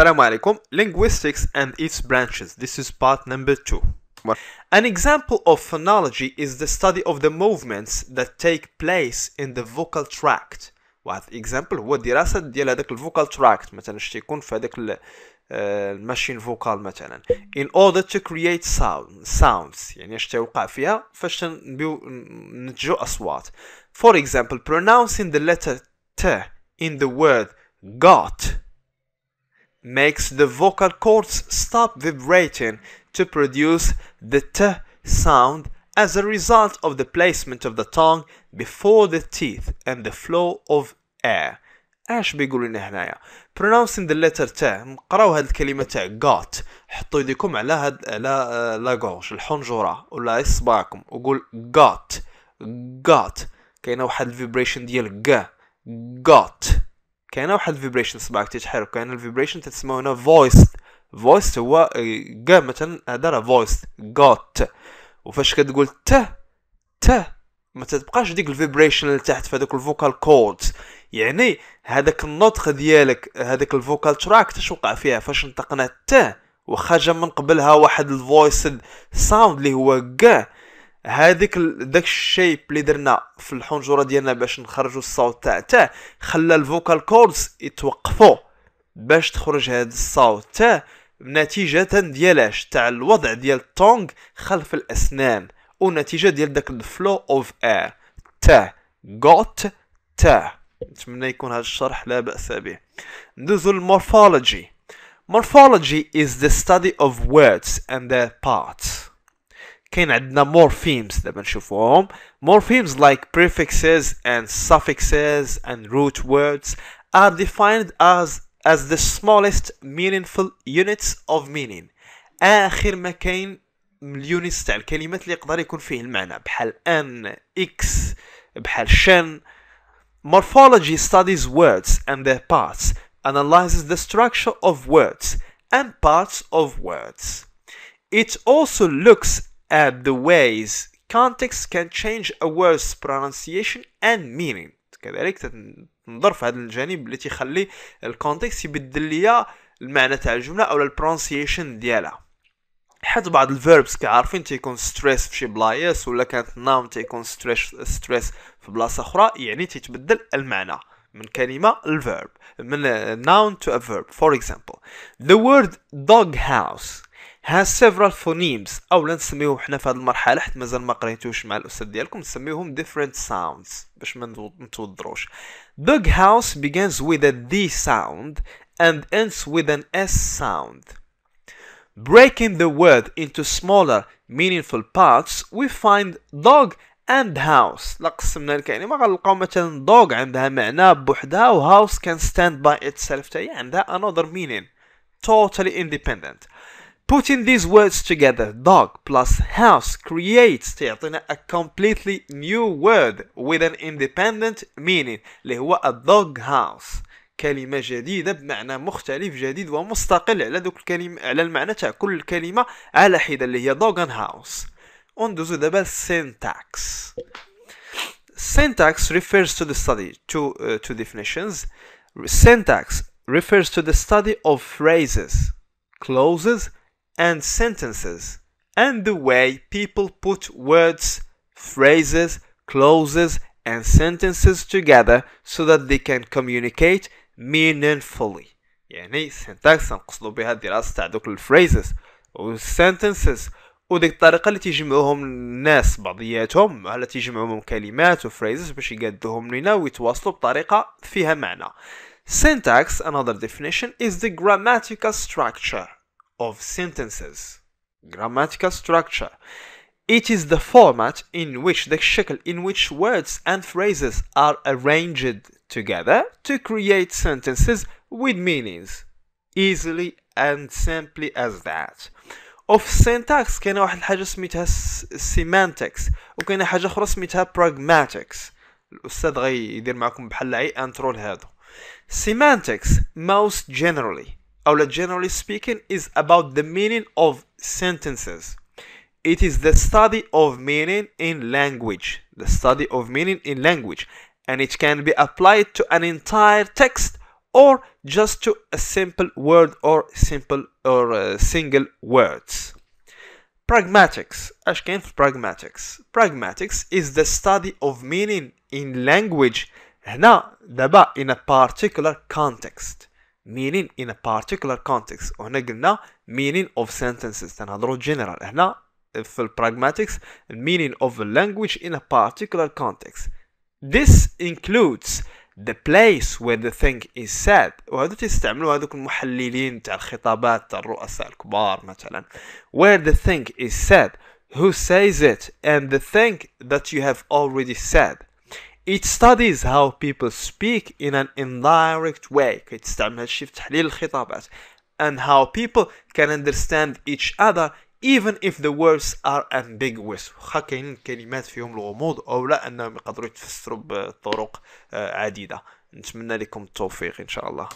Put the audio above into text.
Assalamu alaikum, linguistics and its branches. This is part number two. An example of phonology is the study of the movements that take place in the vocal tract. What example What الدراسة ديال هذاك vocal tract, مثلا اش تيكون في هذاك machine vocal, مثلا in order to create sound sounds يعني اش تيوقع فيها فاش نبيو ننتجو اصوات for example pronouncing the letter t in the word got makes the vocal cords stop vibrating to produce the t sound as a result of the placement of the tongue before the teeth and the flow of air. اش بيقولوا هنايا pronouncing the letter T قراو هاد الكلمه تاع got حطوا يديكم على هاد على لاغوش الحنجره ولا اصبعكم وقول got got كاينه واحد الفيبريشن ديال ق got كاين واحد الفيبريشن صباعك تتحرك كاين الفيبريشن تسموه هنا فويس فويس هو جا آه، مثلا هذا راه فويس غوت وفاش كتقول ت ت ما تتبقاش ديك الفيبريشن اللي تحت في هذوك الفوكال كود يعني هذاك النطق ديالك هذاك الفوكال تراك تاش وقع فيها فاش نطقنا ت وخرج من قبلها واحد الفويس ساوند اللي هو كا هذيك داك الشيء اللي درنا في الحنجره ديالنا باش نخرجوا الصوت تاع تاع خلى الفوكال كوردز يتوقفوا باش تخرج هذا الصوت تاع نتيجة ديالاش تاع الوضع ديال التونغ خلف الأسنان ونتيجة ديال داك الفلو اوف اير تاع غوت تاع نتمنى يكون هذا الشرح لا بأس به ندوزو للمورفولوجي Morphology is the study of words and their parts كاين عندنا morphemes دابا نشوفوهم morphemes like prefixes and suffixes and root words are defined as as the smallest meaningful units of meaning اخر ما كاين اليونيتس تاع الكلمات اللي يقدر يكون فيه المعنى بحال ان اكس بحال شن morphology studies words and their parts analyzes the structure of words and parts of words it also looks at the ways context can change a word's pronunciation and meaning كذلك تنظر في هذا الجانب اللي تيخلي الكونتكست يبدل ليا المعنى تاع الجمله او البرونسيشن ديالها حيت بعض الفيربس كعارفين تيكون ستريس في شي بلايص ولا كانت نام تيكون ستريس ستريس في بلاصه اخرى يعني تيتبدل المعنى من كلمه الفيرب من noun to a verb for example the word dog house Has several phonemes. اولا نسميوهم حنا في هذه المرحله حيت مازال ما قريتوش مع الاستاذ ديالكم نسميوهم different sounds باش ما نتوضروش dog house begins with a d sound and ends with an s sound breaking the word into smaller meaningful parts we find dog and house لا قسمنا الكلمه يعني غنلقاو مثلا dog عندها معنى بوحدها و house can stand by itself تاهي عندها another meaning totally independent Putting these words together, dog plus house, creates a completely new word with an independent meaning اللي هو a dog house كلمة جديدة بمعنى مختلف جديد ومستقل على دوك الكلمة على المعنى تاع كل كلمة على حدة اللي هي dog and house وندوزو دابا syntax syntax refers to the study to uh, to definitions syntax refers to the study of phrases clauses and sentences and the way people put words, phrases, clauses, and sentences together so that they can communicate meaningfully. يعني syntax نقصدوا بها الدراسة تاع دوك الفريزز و sentences وديك الطريقة اللي تيجمعوهم الناس بعضياتهم على تيجمعوهم كلمات وفريزز باش يقدوهم لينا ويتواصلوا بطريقة فيها معنى. Syntax, another definition, is the grammatical structure of sentences. Grammatical structure. It is the format in which the shekel in which words and phrases are arranged together to create sentences with meanings. Easily and simply as that. Of syntax, كاينه واحد الحاجه سميتها سيمانتكس وكاينه حاجه اخرى سميتها براغماتكس الاستاذ غيدير معكم بحال اي انترو لهادو Semantics, most generally Aula, generally speaking, is about the meaning of sentences. It is the study of meaning in language. The study of meaning in language. And it can be applied to an entire text or just to a simple word or simple or uh, single words. Pragmatics. as كاين pragmatics? Pragmatics is the study of meaning in language هنا دابا in a particular context meaning in a particular context وهنا قلنا meaning of sentences تنهضروا general هنا في pragmatics meaning of a language in a particular context this includes the place where the thing is said وهذا تستعملوا هذوك المحللين تاع الخطابات تاع الرؤساء الكبار مثلا where the thing is said who says it and the thing that you have already said it studies how people speak in an indirect way كيتستعمل هادشي في تحليل الخطابات and how people can understand each other even if the words are ambiguous واخا كاينين كلمات فيهم الغموض او لا انهم يقدروا يتفسروا بطرق عديده نتمنى لكم التوفيق ان شاء الله